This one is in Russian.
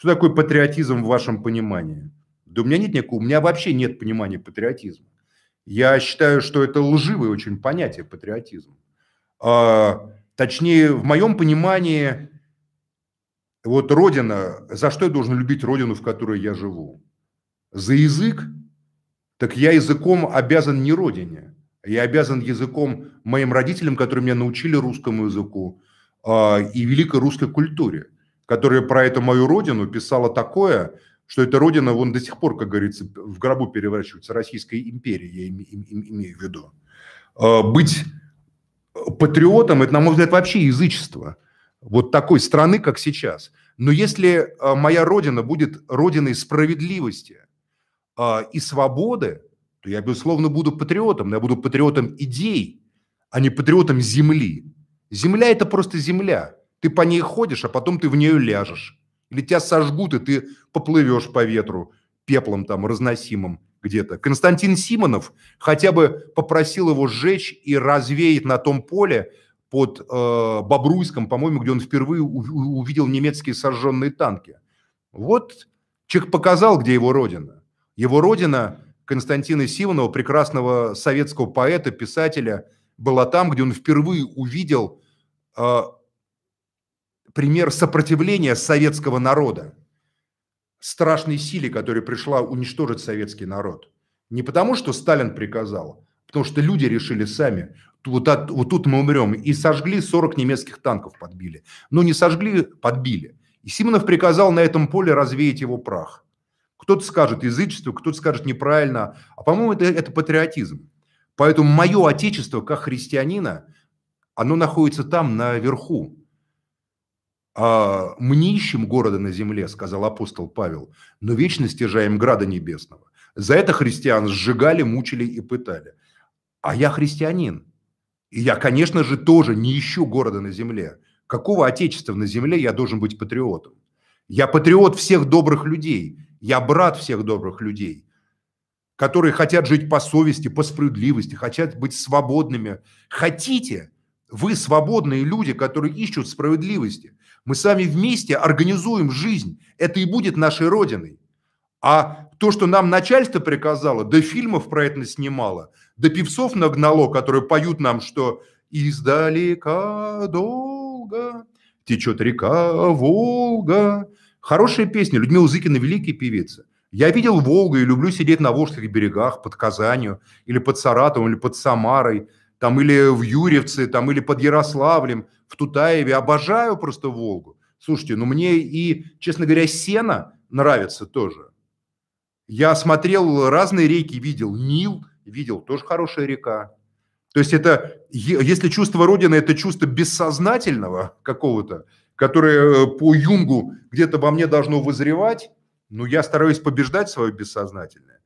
Что такое патриотизм в вашем понимании? Да у меня нет никакого, у меня вообще нет понимания патриотизма. Я считаю, что это лживое очень понятие патриотизм. А, точнее, в моем понимании, вот Родина, за что я должен любить Родину, в которой я живу? За язык? Так я языком обязан не Родине. Я обязан языком моим родителям, которые меня научили русскому языку а, и великой русской культуре которая про эту мою родину писала такое, что эта родина, вон до сих пор, как говорится, в гробу переворачивается, Российской империи, я им, им, им, имею в виду. А, быть э, патриотом – это, на мой взгляд, вообще язычество вот такой страны, как сейчас. Но если э, моя родина будет родиной справедливости а, и свободы, то я, безусловно, буду патриотом, но я буду патриотом идей, а не патриотом земли. Земля – это просто земля. Ты по ней ходишь, а потом ты в нее ляжешь. Или тебя сожгут, и ты поплывешь по ветру пеплом там разносимым где-то. Константин Симонов хотя бы попросил его сжечь и развеять на том поле под э, Бобруйском, по-моему, где он впервые увидел немецкие сожженные танки. Вот Чех показал, где его родина. Его родина Константина Симонова, прекрасного советского поэта, писателя, была там, где он впервые увидел э, пример сопротивления советского народа страшной силе, которая пришла уничтожить советский народ. Не потому, что Сталин приказал, а потому что люди решили сами, вот, от, вот тут мы умрем. И сожгли 40 немецких танков, подбили. Но не сожгли, подбили. И Симонов приказал на этом поле развеять его прах. Кто-то скажет язычество, кто-то скажет неправильно. А по-моему, это, это патриотизм. Поэтому мое отечество, как христианина, оно находится там, наверху. «А, мнищим города на земле», – сказал апостол Павел, – «но вечно стяжаем града небесного». За это христиан сжигали, мучили и пытали. А я христианин. И я, конечно же, тоже не ищу города на земле. Какого отечества на земле я должен быть патриотом? Я патриот всех добрых людей. Я брат всех добрых людей, которые хотят жить по совести, по справедливости, хотят быть свободными. Хотите – вы свободные люди, которые ищут справедливости. Мы сами вместе организуем жизнь. Это и будет нашей родиной. А то, что нам начальство приказало, да фильмов про это снимало, да певцов нагнало, которые поют нам, что «Издалека долго течет река Волга». Хорошая песня. Людмила Зыкина – великий певица. Я видел Волгу и люблю сидеть на Волжских берегах под Казанью или под Саратовом или под Самарой – там или в Юрьевце, там или под Ярославлем, в Тутаеве. Обожаю просто Волгу. Слушайте, ну мне и, честно говоря, Сена нравится тоже. Я смотрел разные реки, видел Нил, видел тоже хорошая река. То есть это, если чувство Родины – это чувство бессознательного какого-то, которое э, по Юнгу где-то во мне должно вызревать, но ну, я стараюсь побеждать свое бессознательное.